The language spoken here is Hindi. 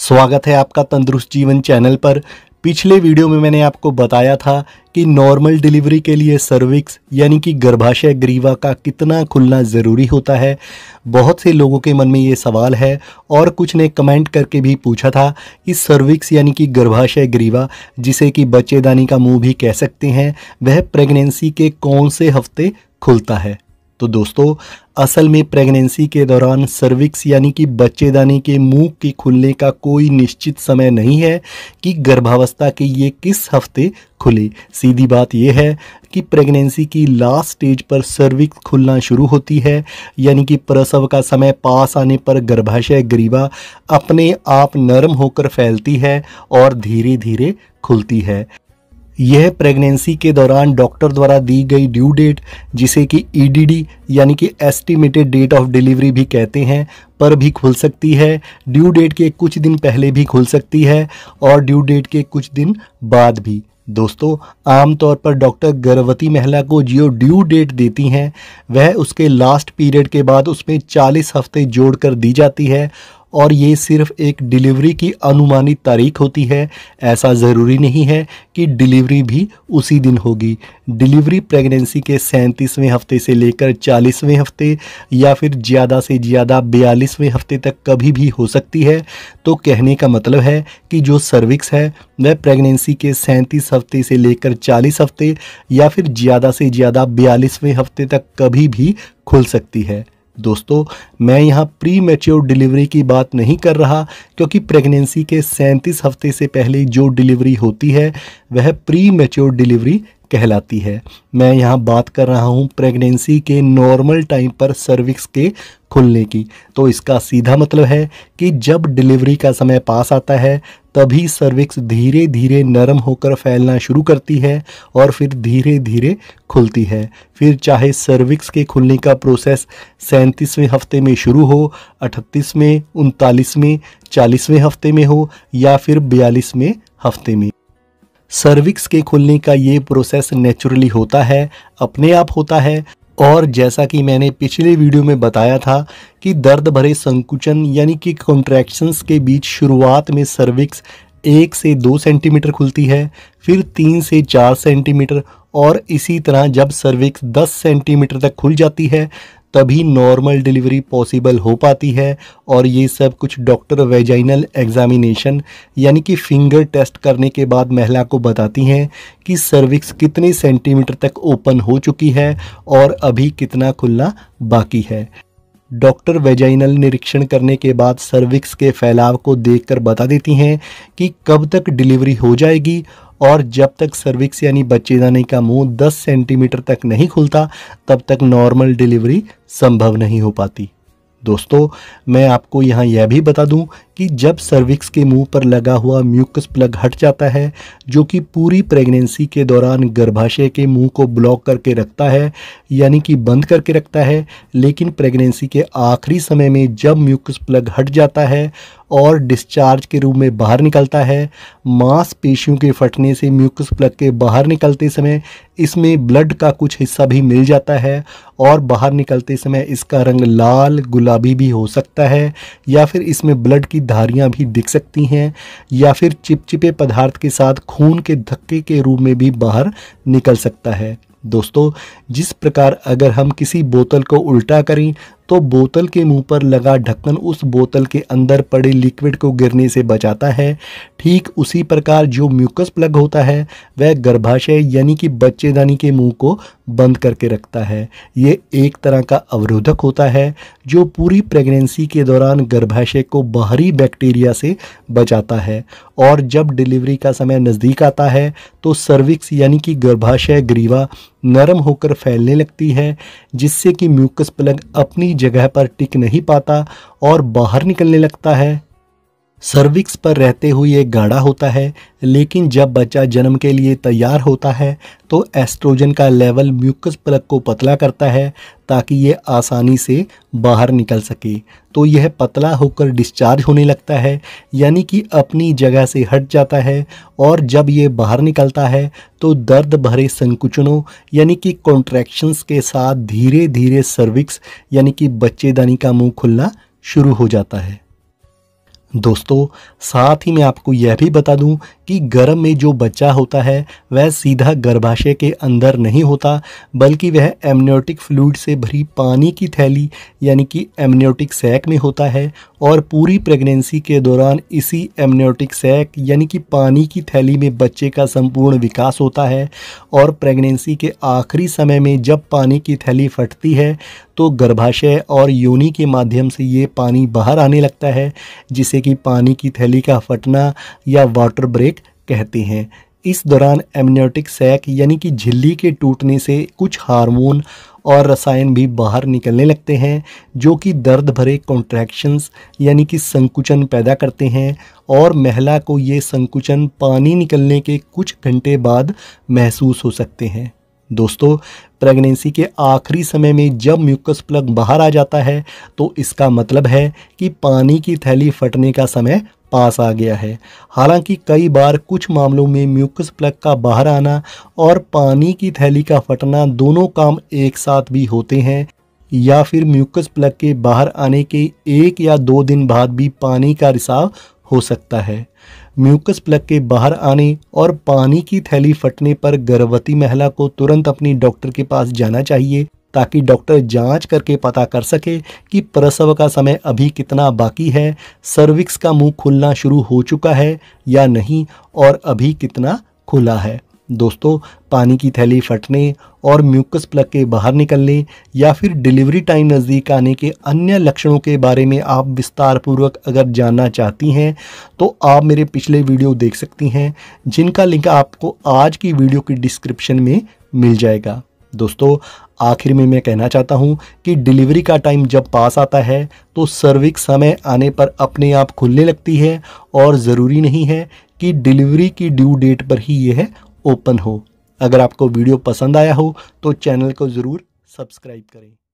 स्वागत है आपका तंदुरुस्त जीवन चैनल पर पिछले वीडियो में मैंने आपको बताया था कि नॉर्मल डिलीवरी के लिए सर्विक्स यानी कि गर्भाशय ग्रीवा का कितना खुलना ज़रूरी होता है बहुत से लोगों के मन में ये सवाल है और कुछ ने कमेंट करके भी पूछा था कि सर्विक्स यानी कि गर्भाशय ग्रीवा जिसे कि बच्चेदानी का मुंह भी कह सकते हैं वह प्रेगनेंसी के कौन से हफ्ते खुलता है तो दोस्तों असल में प्रेगनेंसी के दौरान सर्विक्स यानी कि बच्चेदानी के मुंह के खुलने का कोई निश्चित समय नहीं है कि गर्भावस्था के ये किस हफ्ते खुले सीधी बात यह है कि प्रेगनेंसी की लास्ट स्टेज पर सर्विक्स खुलना शुरू होती है यानी कि प्रसव का समय पास आने पर गर्भाशय गरीबा अपने आप नरम होकर फैलती है और धीरे धीरे खुलती है यह प्रेगनेंसी के दौरान डॉक्टर द्वारा दी गई ड्यू डेट जिसे कि ईडीडी e यानी कि एस्टिमेटेड डेट ऑफ डिलीवरी भी कहते हैं पर भी खुल सकती है ड्यू डेट के कुछ दिन पहले भी खुल सकती है और ड्यू डेट के कुछ दिन बाद भी दोस्तों आमतौर पर डॉक्टर गर्भवती महिला को जियो ड्यू डेट देती हैं वह उसके लास्ट पीरियड के बाद उसमें 40 हफ्ते जोड़कर दी जाती है और ये सिर्फ एक डिलीवरी की अनुमानित तारीख होती है ऐसा ज़रूरी नहीं है कि डिलीवरी भी उसी दिन होगी डिलीवरी प्रेगनेंसी के सैंतीसवें हफ्ते से लेकर चालीसवें हफ्ते या फिर ज़्यादा से ज़्यादा बयालीसवें हफ्ते तक कभी भी हो सकती है तो कहने का मतलब है कि जो सर्विक्स है वह प्रेगनेंसी के सैंतीस हफ्ते से लेकर चालीस हफ्ते या फिर ज़्यादा से ज़्यादा बयालीसवें हफ्ते तक कभी भी खुल सकती है दोस्तों मैं यहाँ प्री मेच्योर डिलीवरी की बात नहीं कर रहा क्योंकि प्रेगनेंसी के सैंतीस हफ्ते से पहले जो डिलीवरी होती है वह प्री मेच्योर डिलीवरी कहलाती है मैं यहाँ बात कर रहा हूँ प्रेगनेंसी के नॉर्मल टाइम पर सर्विक्स के खुलने की तो इसका सीधा मतलब है कि जब डिलीवरी का समय पास आता है तभी सर्विक्स धीरे धीरे नरम होकर फैलना शुरू करती है और फिर धीरे धीरे खुलती है फिर चाहे सर्विक्स के खुलने का प्रोसेस सैंतीसवें हफ्ते में शुरू हो अठतीसवें उनतालीसवें चालीसवें हफ्ते में हो या फिर बयालीसवें हफ्ते में सर्विक्स के खुलने का ये प्रोसेस नेचुरली होता है अपने आप होता है और जैसा कि मैंने पिछले वीडियो में बताया था कि दर्द भरे संकुचन यानी कि कॉन्ट्रैक्शंस के बीच शुरुआत में सर्विक्स एक से दो सेंटीमीटर खुलती है फिर तीन से चार सेंटीमीटर और इसी तरह जब सर्विक्स दस सेंटीमीटर तक खुल जाती है तभी नॉर्मल डिलीवरी पॉसिबल हो पाती है और ये सब कुछ डॉक्टर वेजाइनल एग्जामिनेशन यानी कि फिंगर टेस्ट करने के बाद महिला को बताती हैं कि सर्विक्स कितने सेंटीमीटर तक ओपन हो चुकी है और अभी कितना खुलना बाकी है डॉक्टर वेजाइनल निरीक्षण करने के बाद सर्विक्स के फैलाव को देखकर बता देती हैं कि कब तक डिलीवरी हो जाएगी और जब तक सर्विक्स यानी बच्चेदानी का मुंह 10 सेंटीमीटर तक नहीं खुलता तब तक नॉर्मल डिलीवरी संभव नहीं हो पाती दोस्तों मैं आपको यहाँ यह भी बता दूं कि जब सर्विक्स के मुंह पर लगा हुआ म्यूकस प्लग हट जाता है जो कि पूरी प्रेगनेंसी के दौरान गर्भाशय के मुंह को ब्लॉक करके रखता है यानी कि बंद करके रखता है लेकिन प्रेगनेंसी के आखिरी समय में जब म्यूकस प्लग हट जाता है और डिस्चार्ज के रूप में बाहर निकलता है मांसपेशियों के फटने से म्यूकस प्लग के बाहर निकलते समय इसमें ब्लड का कुछ हिस्सा भी मिल जाता है और बाहर निकलते समय इसका रंग लाल गुलाबी भी हो सकता है या फिर इसमें ब्लड की धारियां भी दिख सकती हैं या फिर चिपचिपे पदार्थ के साथ खून के धक्के के रूप में भी बाहर निकल सकता है दोस्तों जिस प्रकार अगर हम किसी बोतल को उल्टा करें तो बोतल के मुंह पर लगा ढक्कन उस बोतल के अंदर पड़े लिक्विड को गिरने से बचाता है ठीक उसी प्रकार जो म्यूकस प्लग होता है वह गर्भाशय यानी कि बच्चेदानी के मुंह को बंद करके रखता है ये एक तरह का अवरोधक होता है जो पूरी प्रेगनेंसी के दौरान गर्भाशय को बाहरी बैक्टीरिया से बचाता है और जब डिलीवरी का समय नज़दीक आता है तो सर्विक्स यानी कि गर्भाशय ग्रीवा नरम होकर फैलने लगती है जिससे कि म्यूकस प्लग अपनी जगह पर टिक नहीं पाता और बाहर निकलने लगता है सर्विक्स पर रहते हुए ये गाढ़ा होता है लेकिन जब बच्चा जन्म के लिए तैयार होता है तो एस्ट्रोजन का लेवल म्यूकस प्लग को पतला करता है ताकि ये आसानी से बाहर निकल सके तो यह पतला होकर डिस्चार्ज होने लगता है यानी कि अपनी जगह से हट जाता है और जब ये बाहर निकलता है तो दर्द भरे संकुचनों यानी कि कॉन्ट्रैक्शंस के साथ धीरे धीरे सर्विक्स यानी कि बच्चेदानी का मुँह खुलना शुरू हो जाता है दोस्तों साथ ही मैं आपको यह भी बता दूं कि गर्भ में जो बच्चा होता है वह सीधा गर्भाशय के अंदर नहीं होता बल्कि वह एमनियोटिक फ्लूड से भरी पानी की थैली यानी कि एमनियोटिक सैक में होता है और पूरी प्रेगनेंसी के दौरान इसी एमनियोटिक सैक यानी कि पानी की थैली में बच्चे का संपूर्ण विकास होता है और प्रेगनेंसी के आखिरी समय में जब पानी की थैली फटती है तो गर्भाशय और योनि के माध्यम से ये पानी बाहर आने लगता है जिसे कि पानी की थैली का फटना या वाटर ब्रेक कहते हैं इस दौरान एमनियोटिक सैक यानी कि झिल्ली के टूटने से कुछ हार्मोन और रसायन भी बाहर निकलने लगते हैं जो कि दर्द भरे कॉन्ट्रैक्शंस यानी कि संकुचन पैदा करते हैं और महिला को ये संकुचन पानी निकलने के कुछ घंटे बाद महसूस हो सकते हैं दोस्तों प्रेगनेंसी के आखिरी समय में जब म्यूकस प्लग बाहर आ जाता है तो इसका मतलब है कि पानी की थैली फटने का समय पास आ गया है हालांकि कई बार कुछ मामलों में म्यूकस प्लग का बाहर आना और पानी की थैली का फटना दोनों काम एक साथ भी होते हैं या फिर म्यूकस प्लग के बाहर आने के एक या दो दिन बाद भी पानी का रिसाव हो सकता है म्यूकस प्लग के बाहर आने और पानी की थैली फटने पर गर्भवती महिला को तुरंत अपनी डॉक्टर के पास जाना चाहिए ताकि डॉक्टर जांच करके पता कर सके कि प्रसव का समय अभी कितना बाकी है सर्विक्स का मुंह खुलना शुरू हो चुका है या नहीं और अभी कितना खुला है दोस्तों पानी की थैली फटने और म्यूकस प्लग के बाहर निकलने या फिर डिलीवरी टाइम नज़दीक आने के अन्य लक्षणों के बारे में आप विस्तार पूर्वक अगर जानना चाहती हैं तो आप मेरे पिछले वीडियो देख सकती हैं जिनका लिंक आपको आज की वीडियो की डिस्क्रिप्शन में मिल जाएगा दोस्तों आखिर में मैं कहना चाहता हूं कि डिलीवरी का टाइम जब पास आता है तो सर्विक समय आने पर अपने आप खुलने लगती है और ज़रूरी नहीं है कि डिलीवरी की ड्यू डेट पर ही यह ओपन हो अगर आपको वीडियो पसंद आया हो तो चैनल को ज़रूर सब्सक्राइब करें